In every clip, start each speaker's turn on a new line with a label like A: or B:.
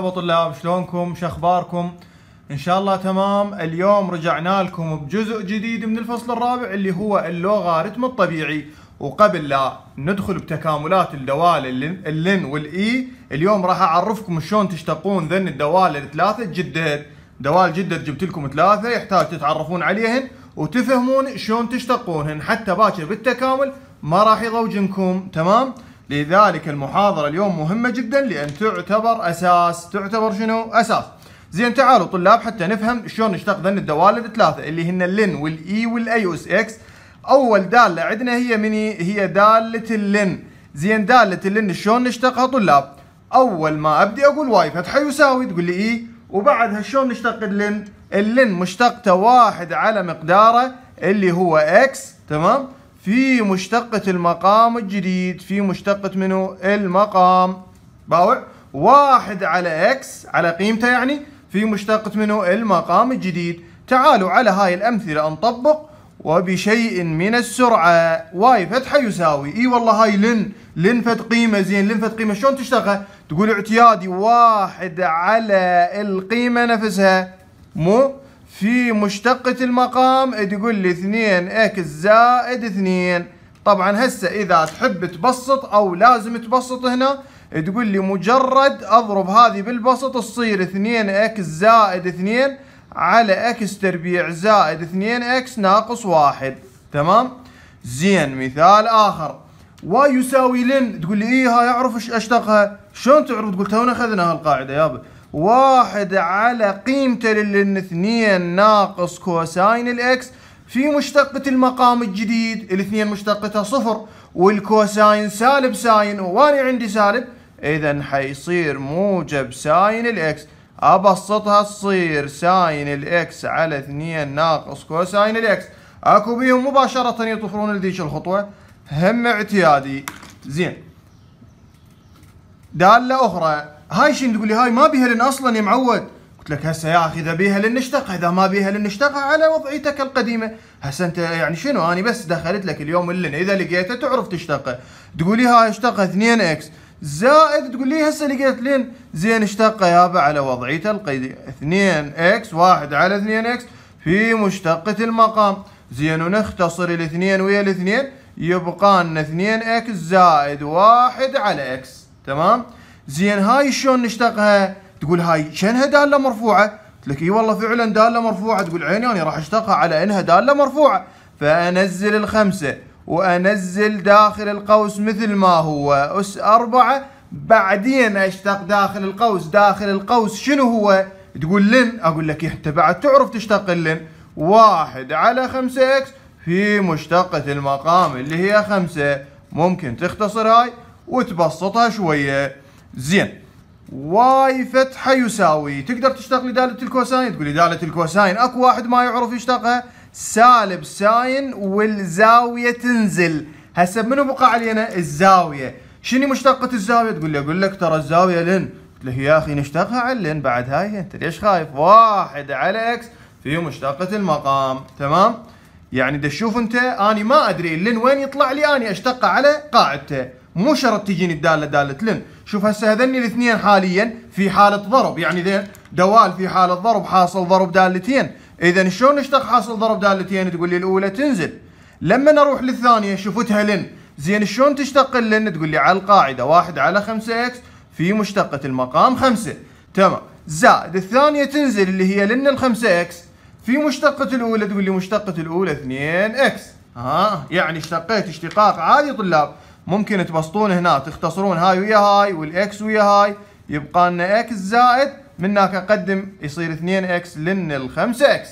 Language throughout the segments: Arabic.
A: مرحبا طلاب شلونكم شو اخباركم ان شاء الله تمام اليوم رجعنا لكم بجزء جديد من الفصل الرابع اللي هو اللوغاريتم الطبيعي وقبل لا ندخل بتكاملات الدوال اللن والاي اليوم راح اعرفكم شلون تشتقون ذن الدوال الثلاثه الجدد دوال جدد جبت لكم ثلاثه يحتاج تتعرفون عليهن وتفهمون شلون تشتقونهن حتى باكر بالتكامل ما راح يضوجنكم تمام لذلك المحاضرة اليوم مهمة جدا لأن تعتبر أساس تعتبر شنو؟ أساس زين تعالوا طلاب حتى نفهم شلون نشتق ذن الدوالب الثلاثة اللي هن اللن والإي e والأي أس إكس أول دالة عندنا هي من إيه؟ هي دالة اللن زين دالة اللن شلون نشتقها طلاب أول ما أبدي أقول واي فتحة يساوي تقول لي إي وبعدها شلون نشتق اللن اللن مشتقته واحد على مقداره اللي هو إكس تمام في مشتقة المقام الجديد في مشتقة منه المقام باوع واحد على اكس على قيمته يعني في مشتقة منه المقام الجديد تعالوا على هاي الأمثلة نطبق وبشيء من السرعة واي فتحة يساوي اي والله هاي لن لن فت قيمة زين لن فت قيمة شلون تشتغل تقول اعتيادي واحد على القيمة نفسها مو في مشتقة المقام إيه تقول لي 2 اكس زائد 2 طبعا هسه اذا تحب تبسط او لازم تبسط هنا إيه تقول لي مجرد اضرب هذه بالبسط تصير 2 اكس زائد 2 على اكس تربيع زائد 2 اكس ناقص 1 تمام زين مثال اخر واي يساوي لن تقول لي ايه هاي اعرف ايش اشتقها شلون تعرف تقول تونا اخذنا هالقاعده يابا واحد على قيمته اثنين ناقص كوساين الاكس في مشتقة المقام الجديد الاثنين مشتقتها صفر والكوساين سالب ساين وانا عندي سالب اذا حيصير موجب ساين الاكس ابسطها تصير ساين الاكس على اثنين ناقص كوساين الاكس اكو بيهم مباشرة يطفرون لذيك الخطوة هم اعتيادي زين دالة اخرى هاي شنو تقول لي هاي ما بيها لن اصلا يا معود قلت لك هسه يا اخي اذا بيها لن اشتقها اذا ما بيها لن اشتقها على وضعيتك القديمه هسه انت يعني شنو انا بس دخلت لك اليوم اللن اذا لقيته تعرف تشتقه تقول لي هاي اشتقها 2 اكس زائد تقول لي هسه لقيت لين زين اشتقها يابا على وضعيته القديمه 2 اكس واحد على 2 اكس في مشتقة المقام زين ونختصر الاثنين ويا الاثنين يبقى لنا 2 اكس زائد واحد على اكس تمام زين هاي شلون نشتقها؟ تقول هاي شنها داله مرفوعه؟ قلت لك اي والله فعلا داله مرفوعه تقول عيني انا راح اشتقها على انها داله مرفوعه فانزل الخمسه وانزل داخل القوس مثل ما هو اس اربعه بعدين اشتق داخل القوس داخل القوس شنو هو؟ تقول لن اقول لك إيه، انت بعد تعرف تشتق اللن واحد على خمسة اكس في مشتقة المقام اللي هي خمسة ممكن تختصر هاي وتبسطها شوية زين واي فتحة يساوي تقدر تشتاق لدالة الكوساين تقول دالة الكوساين اكو واحد ما يعرف يشتاقها سالب ساين والزاوية تنزل هسه منو بقى علينا الزاوية شنو مشتقة الزاوية تقول لي اقول لك ترى الزاوية لن قلت له يا اخي نشتقها على لن بعد هاي انت ليش خايف واحد على اكس في مشتقة المقام تمام يعني دا انت اني ما ادري اللن وين يطلع لي اني اشتقه على قاعدته مو شرط تجيني الداله داله لن شوف هسه هذني الاثنين حاليا في حاله ضرب يعني ذي دوال في حاله ضرب حاصل ضرب دالتين اذا شلون نشتق حاصل ضرب دالتين تقول لي الاولى تنزل لما نروح للثانيه شفتها لن زين شلون تشتق لن تقول لي على القاعده واحد على 5 اكس في مشتقه المقام 5 تمام زائد الثانيه تنزل اللي هي لن ال 5 اكس في مشتقه الاولى تقول لي مشتقه الاولى 2 اكس ها يعني اشتقيت اشتقاق عادي طلاب ممكن تبسطون هنا تختصرون هاي ويا هاي والاكس ويا هاي يبقى لنا اكس زائد من هناك اقدم يصير 2 اكس لن ال 5 اكس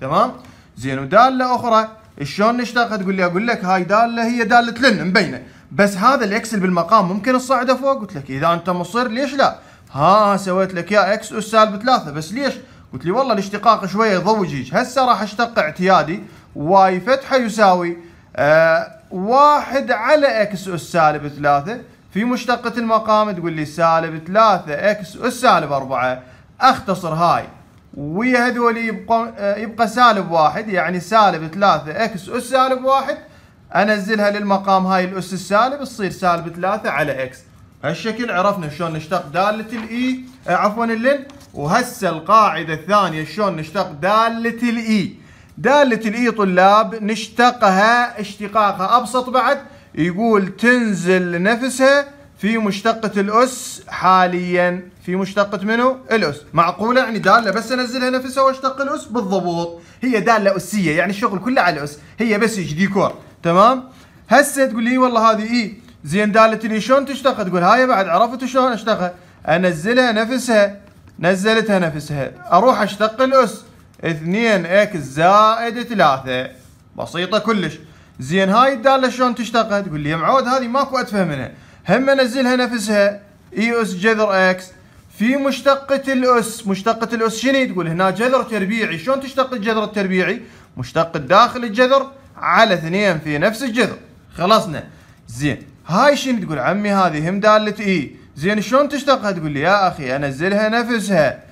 A: تمام زين وداله اخرى شلون نشتاق تقول لي اقول لك هاي داله هي داله لن مبينه بس هذا الاكس اللي بالمقام ممكن تصعده فوق قلت لك اذا انت مصر ليش لا ها سويت لك يا اكس اس سالب 3 بس ليش قلت لي والله الاشتقاق شويه يضوج هسه راح اشتق اعتيادي واي فتحه يساوي آه، واحد على اكس اس سالب ثلاثة في مشتقة المقام تقول لي سالب ثلاثة اكس اس سالب أربعة اختصر هاي ويا هذول يبقى يبقى سالب واحد يعني سالب ثلاثة اكس اس سالب واحد انزلها للمقام هاي الاس السالب تصير سالب ثلاثة على اكس هالشكل عرفنا شلون نشتق دالة الاي e، آه، عفوا اللين وهسه القاعدة الثانية شلون نشتق دالة الاي e. دالة الإي طلاب نشتقها اشتقاقها أبسط بعد يقول تنزل نفسها في مشتقة الأس حاليا في مشتقة منو؟ الأس معقولة يعني دالة بس أنزلها نفسها واشتق الأس بالضبط هي دالة أسية يعني الشغل كله على الأس هي بس إيش ديكور تمام؟ هسه تقول لي والله هذه إي زين دالة الإي شلون تشتق؟ تقول هاي بعد عرفت شلون أشتقها أنزلها نفسها نزلتها نفسها أروح أشتق الأس 2 اكس زائد 3 بسيطه كلش زين هاي الداله شلون تشتغل تقول لي يا معود هذه ماكو اتفه منها هم انزلها نفسها اي اس جذر اكس في مشتقة الأس مشتقة الأس شنو تقول هنا جذر تربيعي شلون تشتق الجذر التربيعي مشتق داخل الجذر على اثنين في نفس الجذر خلصنا زين هاي شنو تقول عمي هذه هم دالة اي زين شلون تشتقها تقول لي يا اخي انزلها نفسها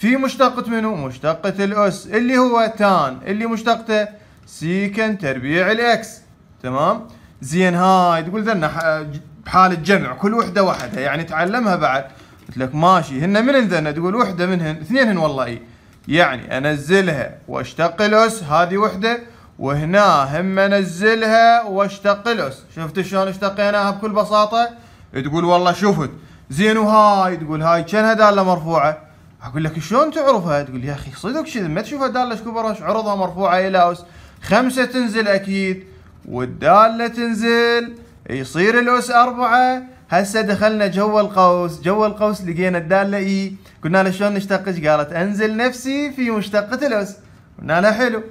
A: في مشتقة منو؟ مشتقة الأس اللي هو تان اللي مشتقته سيكن تربيع الإكس تمام؟ زين هاي تقول ذلنا بحالة جمع كل وحدة وحدها يعني تعلمها بعد قلت لك ماشي هن من ذن تقول وحدة منهن اثنينهن والله إي يعني أنزلها واشتق الأس هذه وحدة وهنا هم انزلها واشتق الاس شفت شلون اشتقيناها بكل بساطه تقول والله شفت زين وهاي تقول هاي كانها داله مرفوعه اقول لك شلون تعرفها؟ تقول يا اخي صدق شذي ما تشوفها داله كبرش عرضها مرفوعه الى اس خمسه تنزل اكيد والداله تنزل يصير الاس اربعه هسه دخلنا جوا القوس جوا القوس لقينا الداله اي قلنا لها شلون نشتقج قالت انزل نفسي في مشتقه الاس قلنا لها حلو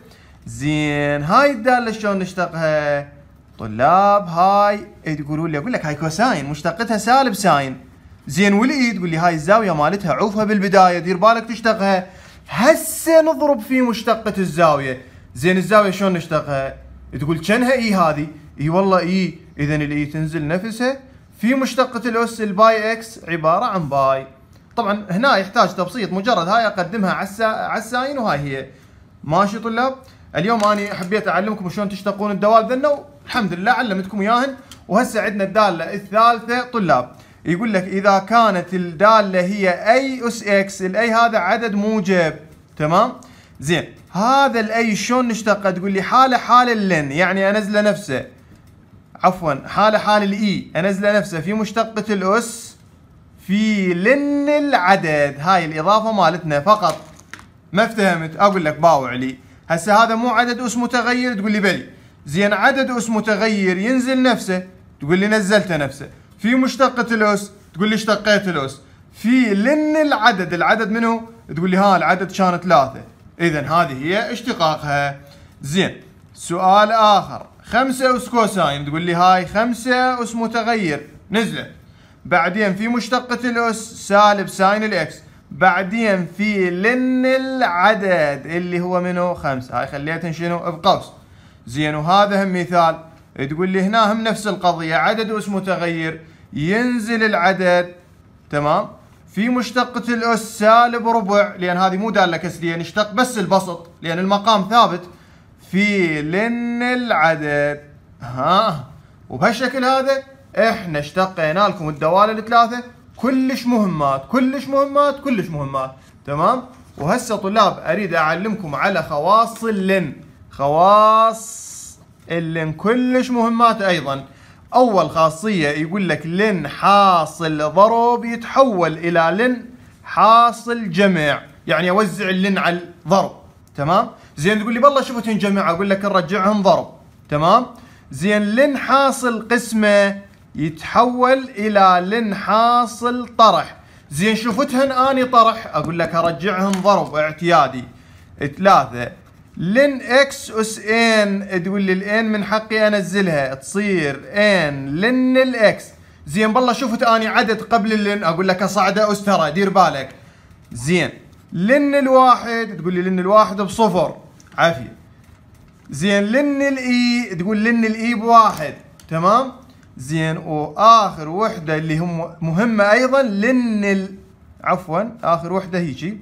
A: زين هاي الداله شلون نشتقها طلاب هاي إيه تقولوا لي اقول لك هاي كوساين مشتقتها سالب ساين زين والايد تقول لي هاي الزاويه مالتها عوفها بالبدايه دير بالك تشتقها هسه نضرب في مشتقه الزاويه زين الزاويه شلون نشتقها تقول كانها اي هذه اي والله اي اذا الاي تنزل نفسها في مشتقه الاس الباي اكس عباره عن باي طبعا هنا يحتاج تبسيط مجرد هاي اقدمها على الساين وهاي هي ماشي طلاب اليوم انا حبيت اعلمكم شلون تشتقون الدوال ذنه الحمد لله علمتكم اياهن وهسه عندنا الداله الثالثه طلاب يقول لك اذا كانت الداله هي اي اس اكس الاي هذا عدد موجب تمام زين هذا الاي شلون نشتقه تقول لي حاله حال اللن يعني انزله نفسه عفوا حاله حال الاي e، انزله نفسه في مشتقه الاس في لن العدد هاي الاضافه مالتنا فقط ما افتهمت اقول لك باوع لي هسه هذا مو عدد اس متغير تقول لي بلي زين عدد اس متغير ينزل نفسه تقول لي نزلته نفسه في مشتقة الأس تقول لي اشتقيت الأس في لن العدد العدد منه تقول لي ها العدد كان ثلاثة إذا هذه هي اشتقاقها زين سؤال آخر خمسة أس كوساين تقول لي هاي خمسة أس متغير نزلت بعدين في مشتقة الأس سالب ساين الإكس بعدين في لن العدد اللي هو منه خمسة هاي خليتهن شنو بقوس زين وهذا هم مثال تقول لي هنا هم نفس القضية عدد وأس متغير ينزل العدد تمام في مشتقة الأس سالب ربع لأن هذه مو دالة كسرية نشتق يعني بس البسط لأن المقام ثابت في لن العدد ها وبهالشكل هذا احنا اشتقينا لكم الدوالة الثلاثة كلش مهمات كلش مهمات كلش مهمات تمام وهسه طلاب اريد اعلمكم على خواص اللن خواص اللي كلش مهمات ايضا اول خاصية يقول لك لن حاصل ضرب يتحول الى لن حاصل جمع يعني اوزع اللن على الضرب تمام زين تقول لي بالله شفتهم جمع اقول لك نرجعهم ضرب تمام زين لن حاصل قسمة يتحول الى لن حاصل طرح زين شفتهن اني طرح اقول لك ارجعهم ضرب اعتيادي ثلاثة لن اكس اس ان تقول لي الان من حقي انزلها تصير ان لن الاكس زين بالله شفت اني عدد قبل اللن اقول لك صعده استرى دير بالك زين لن الواحد تقول لي لن الواحد بصفر عافيه زين لن الاي e، تقول لن الاي e بواحد تمام زين واخر وحده اللي هم مهمه ايضا لن ال... عفوا اخر وحده هيجي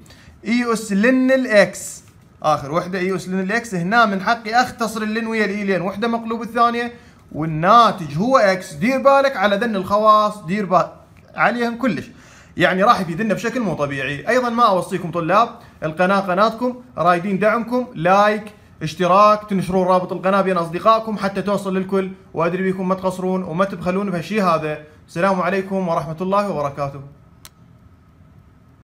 A: اي e اس لن الاكس اخر وحده ايوس لين الاكس هنا من حقي اختصر اللين ويا الايلين وحده مقلوب الثانيه والناتج هو اكس دير بالك على ذن الخواص دير بالك عليهم كلش يعني راح يفيدنا بشكل مو طبيعي ايضا ما اوصيكم طلاب القناه قناتكم رايدين دعمكم لايك اشتراك تنشرون رابط القناه بين اصدقائكم حتى توصل للكل وادري بيكم ما تقصرون وما تبخلون بهالشيء هذا السلام عليكم ورحمه الله وبركاته